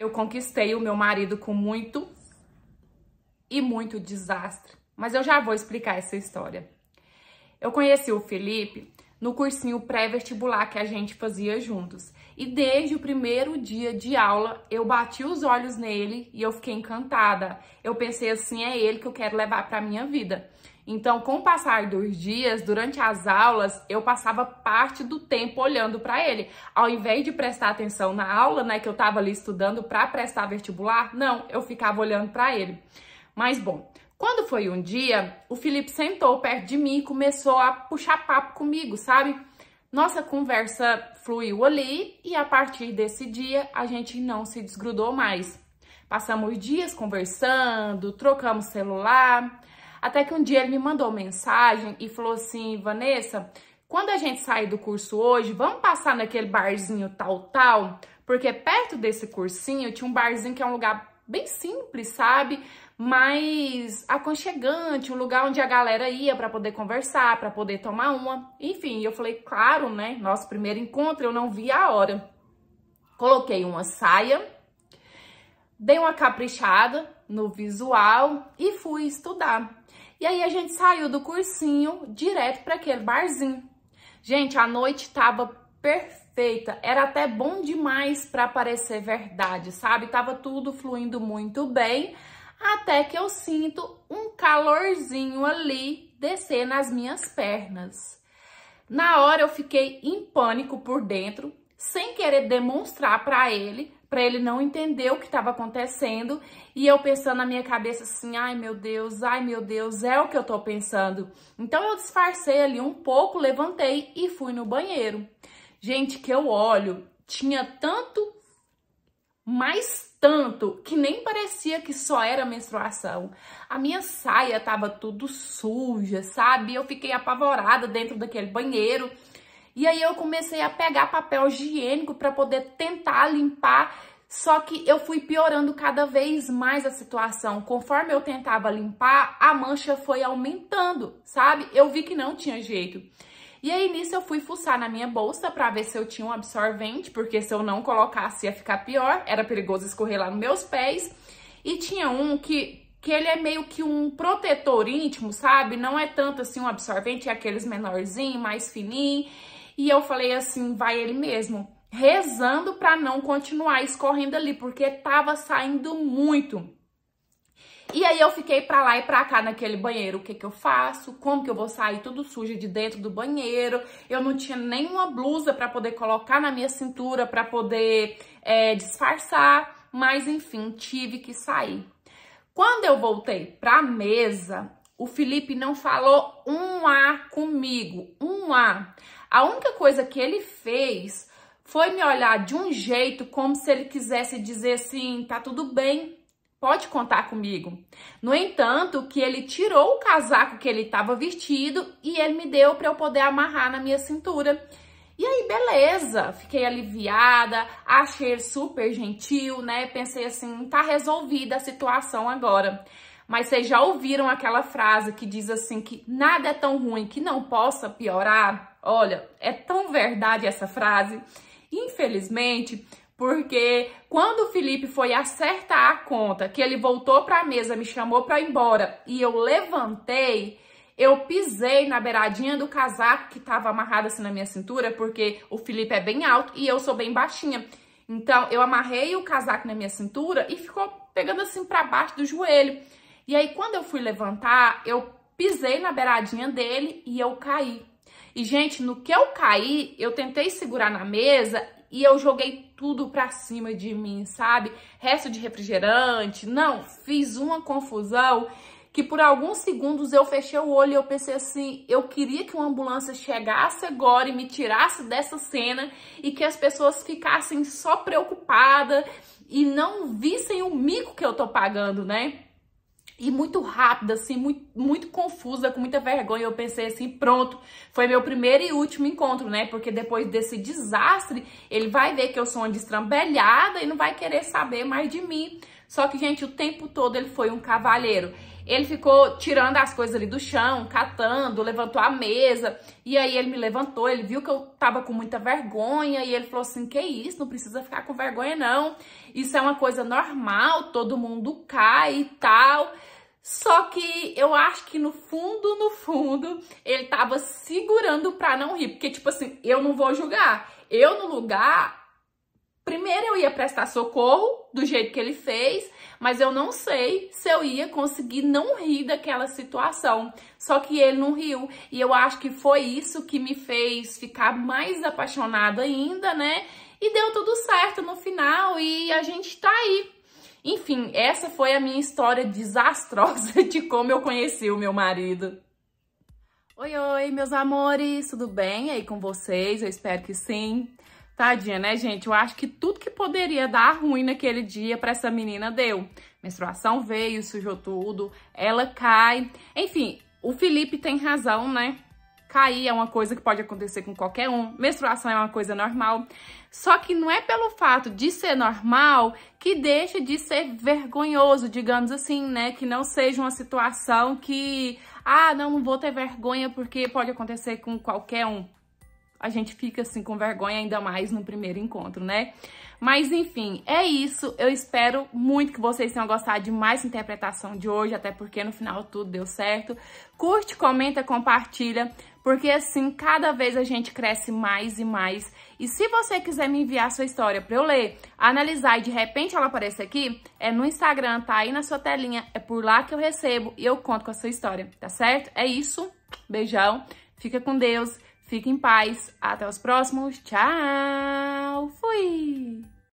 Eu conquistei o meu marido com muito e muito desastre, mas eu já vou explicar essa história. Eu conheci o Felipe no cursinho pré-vestibular que a gente fazia juntos. E desde o primeiro dia de aula, eu bati os olhos nele e eu fiquei encantada. Eu pensei assim, é ele que eu quero levar para minha vida. Então, com o passar dos dias, durante as aulas, eu passava parte do tempo olhando para ele. Ao invés de prestar atenção na aula, né, que eu estava ali estudando para prestar vestibular, não, eu ficava olhando para ele. Mas bom, quando foi um dia, o Felipe sentou perto de mim e começou a puxar papo comigo, sabe? Nossa conversa fluiu ali e a partir desse dia a gente não se desgrudou mais. Passamos dias conversando, trocamos celular, até que um dia ele me mandou mensagem e falou assim, Vanessa, quando a gente sair do curso hoje, vamos passar naquele barzinho tal, tal? Porque perto desse cursinho tinha um barzinho que é um lugar bem simples, sabe? Mas aconchegante, um lugar onde a galera ia para poder conversar, para poder tomar uma. Enfim, eu falei, claro, né? Nosso primeiro encontro, eu não vi a hora. Coloquei uma saia, dei uma caprichada no visual e fui estudar. E aí a gente saiu do cursinho direto para aquele barzinho. Gente, a noite tava perfeita, era até bom demais para parecer verdade, sabe? Tava tudo fluindo muito bem, até que eu sinto um calorzinho ali descer nas minhas pernas. Na hora eu fiquei em pânico por dentro, sem querer demonstrar para ele, para ele não entender o que estava acontecendo, e eu pensando na minha cabeça assim, ai meu Deus, ai meu Deus, é o que eu tô pensando. Então eu disfarcei ali um pouco, levantei e fui no banheiro. Gente, que eu olho, tinha tanto, mais tanto, que nem parecia que só era menstruação. A minha saia tava tudo suja, sabe? Eu fiquei apavorada dentro daquele banheiro. E aí eu comecei a pegar papel higiênico para poder tentar limpar só que eu fui piorando cada vez mais a situação. Conforme eu tentava limpar, a mancha foi aumentando, sabe? Eu vi que não tinha jeito. E aí nisso eu fui fuçar na minha bolsa para ver se eu tinha um absorvente, porque se eu não colocasse ia ficar pior, era perigoso escorrer lá nos meus pés. E tinha um que que ele é meio que um protetor íntimo, sabe? Não é tanto assim um absorvente, é aqueles menorzinho, mais fininho. E eu falei assim, vai ele mesmo, rezando para não continuar escorrendo ali, porque tava saindo muito. E aí eu fiquei pra lá e pra cá naquele banheiro. O que que eu faço? Como que eu vou sair tudo suja de dentro do banheiro? Eu não tinha nenhuma blusa para poder colocar na minha cintura, para poder é, disfarçar. Mas enfim, tive que sair. Quando eu voltei pra mesa, o Felipe não falou um A comigo, um A. A única coisa que ele fez foi me olhar de um jeito como se ele quisesse dizer assim: tá tudo bem, pode contar comigo. No entanto, que ele tirou o casaco que ele estava vestido e ele me deu para eu poder amarrar na minha cintura. E aí, beleza, fiquei aliviada, achei super gentil, né? Pensei assim, tá resolvida a situação agora. Mas vocês já ouviram aquela frase que diz assim que nada é tão ruim que não possa piorar? Olha, é tão verdade essa frase. Infelizmente, porque quando o Felipe foi acertar a conta, que ele voltou para a mesa, me chamou para ir embora e eu levantei, eu pisei na beiradinha do casaco que estava amarrado assim na minha cintura, porque o Felipe é bem alto e eu sou bem baixinha. Então eu amarrei o casaco na minha cintura e ficou pegando assim para baixo do joelho. E aí, quando eu fui levantar, eu pisei na beiradinha dele e eu caí. E, gente, no que eu caí, eu tentei segurar na mesa e eu joguei tudo pra cima de mim, sabe? Resto de refrigerante, não, fiz uma confusão que por alguns segundos eu fechei o olho e eu pensei assim, eu queria que uma ambulância chegasse agora e me tirasse dessa cena e que as pessoas ficassem só preocupadas e não vissem o mico que eu tô pagando, né? e muito rápida, assim, muito, muito, confusa, com muita vergonha. Eu pensei assim, pronto, foi meu primeiro e último encontro, né? Porque depois desse desastre, ele vai ver que eu sou uma destrambelhada e não vai querer saber mais de mim. Só que, gente, o tempo todo ele foi um cavalheiro. Ele ficou tirando as coisas ali do chão, catando, levantou a mesa. E aí ele me levantou, ele viu que eu tava com muita vergonha. E ele falou assim, que isso, não precisa ficar com vergonha não. Isso é uma coisa normal, todo mundo cai e tal. Só que eu acho que no fundo, no fundo, ele tava segurando pra não rir. Porque, tipo assim, eu não vou julgar. Eu, no lugar, primeiro eu ia prestar socorro do jeito que ele fez, mas eu não sei se eu ia conseguir não rir daquela situação. Só que ele não riu. E eu acho que foi isso que me fez ficar mais apaixonada ainda, né? E deu tudo certo no final e a gente tá aí enfim, essa foi a minha história desastrosa de como eu conheci o meu marido. Oi, oi, meus amores, tudo bem aí com vocês? Eu espero que sim. Tadinha, né, gente? Eu acho que tudo que poderia dar ruim naquele dia para essa menina deu. Menstruação veio, sujou tudo, ela cai. Enfim, o Felipe tem razão, né? Cair é uma coisa que pode acontecer com qualquer um, menstruação é uma coisa normal. Só que não é pelo fato de ser normal que deixa de ser vergonhoso, digamos assim, né? Que não seja uma situação que, ah, não, não vou ter vergonha porque pode acontecer com qualquer um a gente fica assim com vergonha ainda mais no primeiro encontro, né? Mas enfim, é isso. Eu espero muito que vocês tenham gostado de mais interpretação de hoje, até porque no final tudo deu certo. Curte, comenta, compartilha, porque assim cada vez a gente cresce mais e mais. E se você quiser me enviar sua história para eu ler, analisar e de repente ela aparecer aqui, é no Instagram, tá aí na sua telinha, é por lá que eu recebo e eu conto com a sua história, tá certo? É isso. Beijão. Fica com Deus. Fique em paz. Até os próximos. Tchau. Fui.